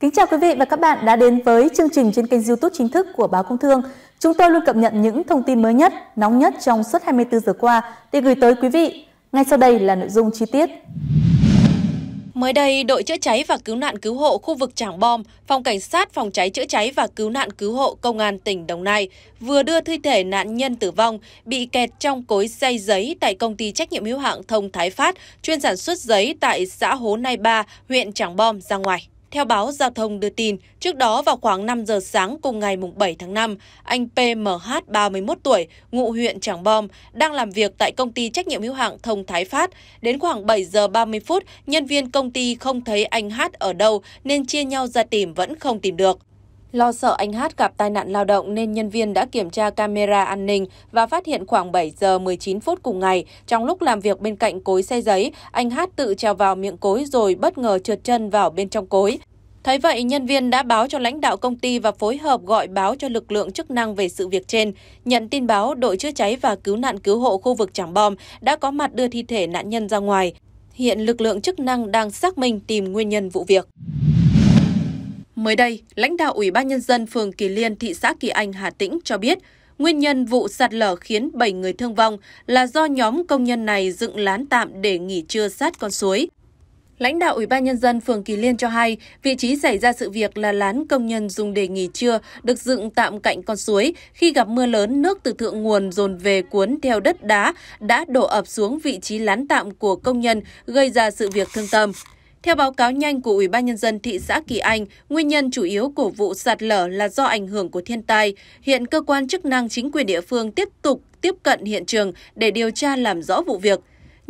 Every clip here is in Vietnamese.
Kính chào quý vị và các bạn đã đến với chương trình trên kênh YouTube chính thức của Báo Công Thương. Chúng tôi luôn cập nhật những thông tin mới nhất, nóng nhất trong suốt 24 giờ qua để gửi tới quý vị. Ngay sau đây là nội dung chi tiết. Mới đây, đội chữa cháy và cứu nạn cứu hộ khu vực Trảng Bom, phòng cảnh sát phòng cháy chữa cháy và cứu nạn cứu hộ công an tỉnh Đồng Nai vừa đưa thi thể nạn nhân tử vong bị kẹt trong cối xay giấy tại công ty trách nhiệm hữu hạn Thông Thái Phát, chuyên sản xuất giấy tại xã Hố Nai Ba, huyện Trảng Bom ra ngoài. Theo báo Giao thông đưa tin, trước đó vào khoảng 5 giờ sáng cùng ngày 7 tháng 5, anh PMH 31 tuổi, ngụ huyện Tràng Bom, đang làm việc tại công ty trách nhiệm hữu hạn Thông Thái Phát. Đến khoảng 7 giờ 30 phút, nhân viên công ty không thấy anh Hát ở đâu nên chia nhau ra tìm vẫn không tìm được. Lo sợ anh Hát gặp tai nạn lao động nên nhân viên đã kiểm tra camera an ninh và phát hiện khoảng 7 giờ 19 phút cùng ngày, trong lúc làm việc bên cạnh cối xe giấy, anh Hát tự trèo vào miệng cối rồi bất ngờ trượt chân vào bên trong cối. Thấy vậy, nhân viên đã báo cho lãnh đạo công ty và phối hợp gọi báo cho lực lượng chức năng về sự việc trên. Nhận tin báo, đội chữa cháy và cứu nạn cứu hộ khu vực Trảng Bom đã có mặt đưa thi thể nạn nhân ra ngoài. Hiện lực lượng chức năng đang xác minh tìm nguyên nhân vụ việc. Mới đây, lãnh đạo Ủy ban Nhân dân phường Kỳ Liên, thị xã Kỳ Anh, Hà Tĩnh cho biết, Nguyên nhân vụ sạt lở khiến 7 người thương vong là do nhóm công nhân này dựng lán tạm để nghỉ trưa sát con suối. Lãnh đạo Ủy ban Nhân dân phường Kỳ Liên cho hay, vị trí xảy ra sự việc là lán công nhân dùng để nghỉ trưa, được dựng tạm cạnh con suối. Khi gặp mưa lớn, nước từ thượng nguồn dồn về cuốn theo đất đá, đã đổ ập xuống vị trí lán tạm của công nhân, gây ra sự việc thương tâm. Theo báo cáo nhanh của Ủy ban nhân dân thị xã Kỳ Anh, nguyên nhân chủ yếu của vụ sạt lở là do ảnh hưởng của thiên tai. Hiện cơ quan chức năng chính quyền địa phương tiếp tục tiếp cận hiện trường để điều tra làm rõ vụ việc.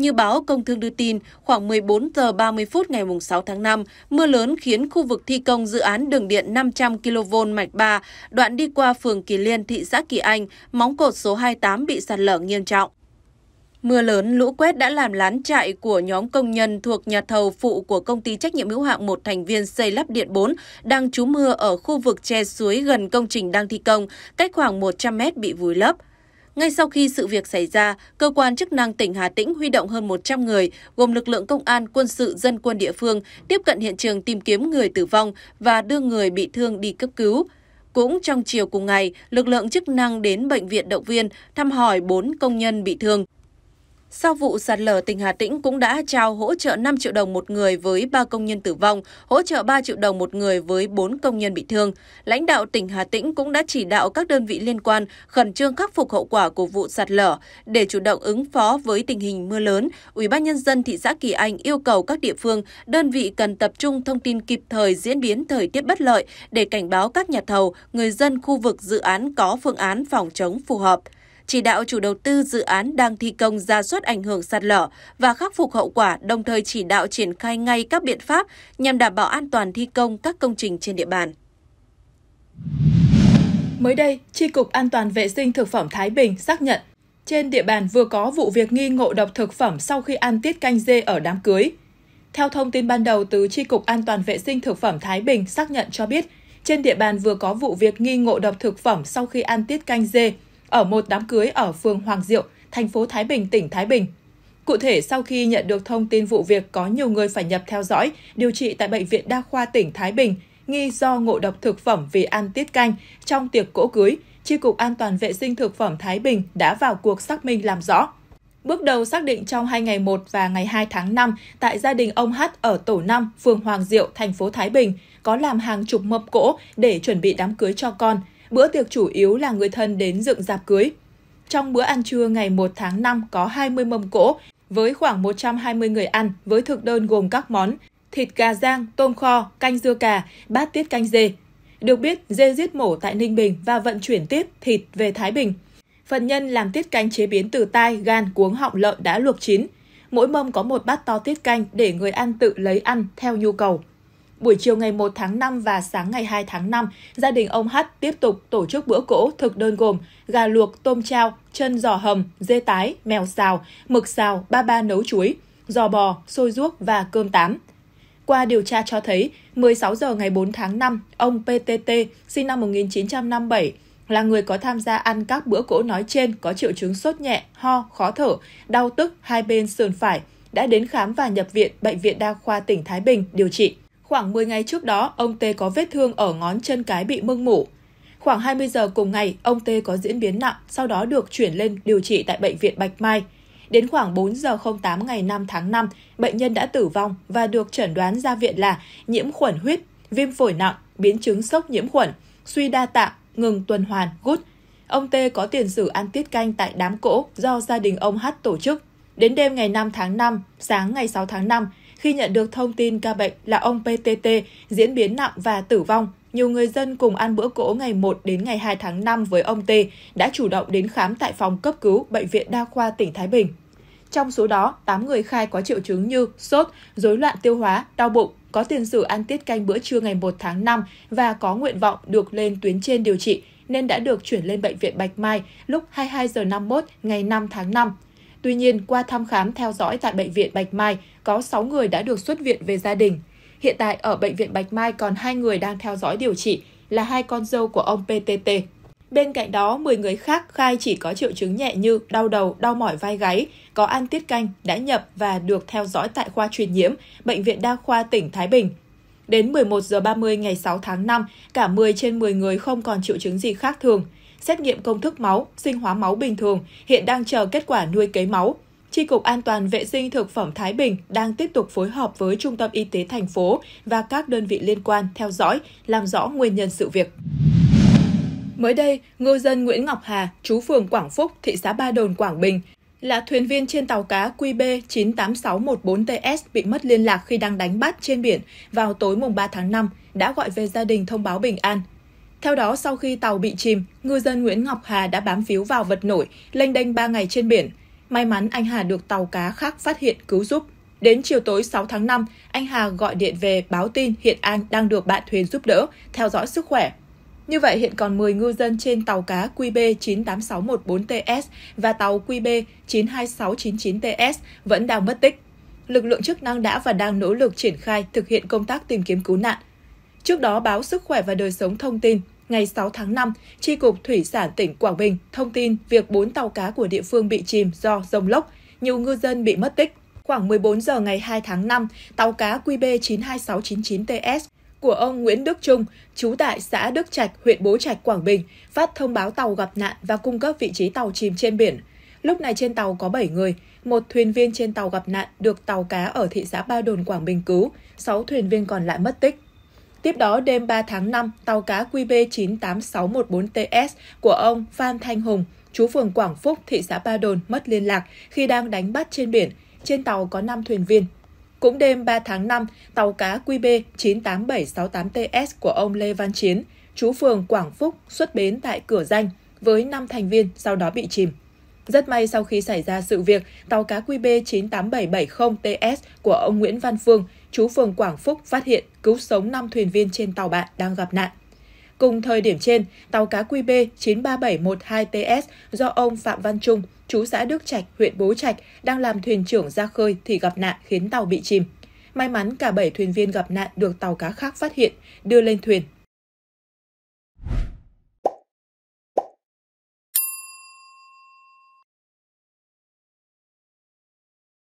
Như báo Công Thương đưa tin, khoảng 14 giờ 30 phút ngày 6 tháng 5, mưa lớn khiến khu vực thi công dự án đường điện 500 kV mạch 3, đoạn đi qua phường Kỳ Liên, thị xã Kỳ Anh, móng cột số 28 bị sạt lở nghiêm trọng. Mưa lớn, lũ quét đã làm lán trại của nhóm công nhân thuộc nhà thầu phụ của công ty trách nhiệm hữu hạn một thành viên xây lắp điện 4 đang trú mưa ở khu vực che suối gần công trình đang thi công, cách khoảng 100 mét bị vùi lấp. Ngay sau khi sự việc xảy ra, cơ quan chức năng tỉnh Hà Tĩnh huy động hơn 100 người, gồm lực lượng công an, quân sự, dân quân địa phương, tiếp cận hiện trường tìm kiếm người tử vong và đưa người bị thương đi cấp cứu. Cũng trong chiều cùng ngày, lực lượng chức năng đến bệnh viện động viên thăm hỏi 4 công nhân bị thương. Sau vụ sạt lở, tỉnh Hà Tĩnh cũng đã trao hỗ trợ 5 triệu đồng một người với 3 công nhân tử vong, hỗ trợ 3 triệu đồng một người với 4 công nhân bị thương. Lãnh đạo tỉnh Hà Tĩnh cũng đã chỉ đạo các đơn vị liên quan khẩn trương khắc phục hậu quả của vụ sạt lở để chủ động ứng phó với tình hình mưa lớn. Ủy ban nhân dân thị xã Kỳ Anh yêu cầu các địa phương, đơn vị cần tập trung thông tin kịp thời diễn biến thời tiết bất lợi để cảnh báo các nhà thầu, người dân khu vực dự án có phương án phòng chống phù hợp chỉ đạo chủ đầu tư dự án đang thi công ra soát ảnh hưởng sạt lở và khắc phục hậu quả, đồng thời chỉ đạo triển khai ngay các biện pháp nhằm đảm bảo an toàn thi công các công trình trên địa bàn. Mới đây, Tri Cục An toàn Vệ sinh Thực phẩm Thái Bình xác nhận trên địa bàn vừa có vụ việc nghi ngộ độc thực phẩm sau khi ăn tiết canh dê ở đám cưới. Theo thông tin ban đầu từ Tri Cục An toàn Vệ sinh Thực phẩm Thái Bình xác nhận cho biết, trên địa bàn vừa có vụ việc nghi ngộ độc thực phẩm sau khi ăn tiết canh dê ở một đám cưới ở phường Hoàng Diệu, thành phố Thái Bình, tỉnh Thái Bình. Cụ thể, sau khi nhận được thông tin vụ việc có nhiều người phải nhập theo dõi, điều trị tại Bệnh viện Đa khoa tỉnh Thái Bình, nghi do ngộ độc thực phẩm vì ăn tiết canh trong tiệc cỗ cưới, Tri Cục An toàn Vệ sinh Thực phẩm Thái Bình đã vào cuộc xác minh làm rõ. Bước đầu xác định trong hai ngày 1 và ngày 2 tháng 5, tại gia đình ông H ở tổ 5, phường Hoàng Diệu, thành phố Thái Bình, có làm hàng chục mâm cỗ để chuẩn bị đám cưới cho con – bữa tiệc chủ yếu là người thân đến dựng dạp cưới. Trong bữa ăn trưa ngày 1 tháng 5 có 20 mâm cỗ với khoảng 120 người ăn với thực đơn gồm các món thịt gà rang, tôm kho, canh dưa cà, bát tiết canh dê. Được biết, dê giết mổ tại Ninh Bình và vận chuyển tiếp thịt về Thái Bình. Phần nhân làm tiết canh chế biến từ tai, gan, cuống họng lợn đã luộc chín. Mỗi mâm có một bát to tiết canh để người ăn tự lấy ăn theo nhu cầu. Buổi chiều ngày 1 tháng 5 và sáng ngày 2 tháng 5, gia đình ông Hát tiếp tục tổ chức bữa cỗ thực đơn gồm gà luộc, tôm trao, chân giò hầm, dê tái, mèo xào, mực xào, ba ba nấu chuối, giò bò, xôi ruốc và cơm tám. Qua điều tra cho thấy, 16 giờ ngày 4 tháng 5, ông PTT, sinh năm 1957, là người có tham gia ăn các bữa cỗ nói trên có triệu chứng sốt nhẹ, ho, khó thở, đau tức hai bên sườn phải, đã đến khám và nhập viện Bệnh viện Đa khoa tỉnh Thái Bình điều trị. Khoảng 10 ngày trước đó, ông Tê có vết thương ở ngón chân cái bị mưng mủ. Khoảng 20 giờ cùng ngày, ông Tê có diễn biến nặng, sau đó được chuyển lên điều trị tại Bệnh viện Bạch Mai. Đến khoảng 4 giờ 08 ngày 5 tháng 5, bệnh nhân đã tử vong và được chẩn đoán ra viện là nhiễm khuẩn huyết, viêm phổi nặng, biến chứng sốc nhiễm khuẩn, suy đa tạng, ngừng tuần hoàn, gút. Ông Tê có tiền sử ăn tiết canh tại đám cỗ do gia đình ông H tổ chức. Đến đêm ngày 5 tháng 5, sáng ngày 6 tháng 5, khi nhận được thông tin ca bệnh là ông PTT diễn biến nặng và tử vong, nhiều người dân cùng ăn bữa cỗ ngày 1 đến ngày 2 tháng 5 với ông T đã chủ động đến khám tại phòng cấp cứu Bệnh viện Đa khoa tỉnh Thái Bình. Trong số đó, 8 người khai có triệu chứng như sốt, rối loạn tiêu hóa, đau bụng, có tiền sử ăn tiết canh bữa trưa ngày 1 tháng 5 và có nguyện vọng được lên tuyến trên điều trị nên đã được chuyển lên Bệnh viện Bạch Mai lúc 22 giờ 51 ngày 5 tháng 5. Tuy nhiên, qua thăm khám theo dõi tại Bệnh viện Bạch Mai, có 6 người đã được xuất viện về gia đình. Hiện tại ở Bệnh viện Bạch Mai còn hai người đang theo dõi điều trị, là hai con dâu của ông PTT. Bên cạnh đó, 10 người khác khai chỉ có triệu chứng nhẹ như đau đầu, đau mỏi vai gáy, có ăn tiết canh, đã nhập và được theo dõi tại khoa truyền nhiễm, Bệnh viện Đa khoa tỉnh Thái Bình. Đến 11 giờ 30 ngày 6 tháng 5, cả 10 trên 10 người không còn triệu chứng gì khác thường xét nghiệm công thức máu, sinh hóa máu bình thường, hiện đang chờ kết quả nuôi cấy máu. Tri Cục An toàn Vệ sinh Thực phẩm Thái Bình đang tiếp tục phối hợp với Trung tâm Y tế thành phố và các đơn vị liên quan theo dõi, làm rõ nguyên nhân sự việc. Mới đây, ngư dân Nguyễn Ngọc Hà, chú phường Quảng Phúc, thị xã Ba Đồn, Quảng Bình, là thuyền viên trên tàu cá QB 98614TS bị mất liên lạc khi đang đánh bắt trên biển vào tối mùng 3 tháng 5, đã gọi về gia đình thông báo bình an, theo đó, sau khi tàu bị chìm, ngư dân Nguyễn Ngọc Hà đã bám phiếu vào vật nổi, lênh đênh 3 ngày trên biển. May mắn anh Hà được tàu cá khác phát hiện cứu giúp. Đến chiều tối 6 tháng 5, anh Hà gọi điện về báo tin hiện anh đang được bạn thuyền giúp đỡ, theo dõi sức khỏe. Như vậy, hiện còn 10 ngư dân trên tàu cá qb 98614 ts và tàu QB92699TS vẫn đang mất tích. Lực lượng chức năng đã và đang nỗ lực triển khai thực hiện công tác tìm kiếm cứu nạn. Trước đó, báo Sức khỏe và Đời sống thông tin ngày 6 tháng 5, Tri Cục Thủy sản tỉnh Quảng Bình thông tin việc 4 tàu cá của địa phương bị chìm do rông lốc, nhiều ngư dân bị mất tích. Khoảng 14 giờ ngày 2 tháng 5, tàu cá QB92699TS của ông Nguyễn Đức Trung, trú tại xã Đức Trạch, huyện Bố Trạch, Quảng Bình, phát thông báo tàu gặp nạn và cung cấp vị trí tàu chìm trên biển. Lúc này trên tàu có 7 người, một thuyền viên trên tàu gặp nạn được tàu cá ở thị xã Ba Đồn, Quảng Bình cứu, 6 thuyền viên còn lại mất tích. Tiếp đó, đêm 3 tháng 5, tàu cá QB98614TS của ông Phan Thanh Hùng, chú phường Quảng Phúc, thị xã Ba Đồn mất liên lạc khi đang đánh bắt trên biển. Trên tàu có 5 thuyền viên. Cũng đêm 3 tháng 5, tàu cá QB98768TS của ông Lê Văn Chiến, chú phường Quảng Phúc xuất bến tại cửa danh với 5 thành viên sau đó bị chìm. Rất may sau khi xảy ra sự việc, tàu cá QB98770TS của ông Nguyễn Văn Phương chú phường Quảng Phúc phát hiện cứu sống 5 thuyền viên trên tàu bạn đang gặp nạn. Cùng thời điểm trên, tàu cá QB 93712TS do ông Phạm Văn Trung, chú xã Đức Trạch, huyện Bố Trạch, đang làm thuyền trưởng ra khơi thì gặp nạn khiến tàu bị chìm. May mắn cả 7 thuyền viên gặp nạn được tàu cá khác phát hiện, đưa lên thuyền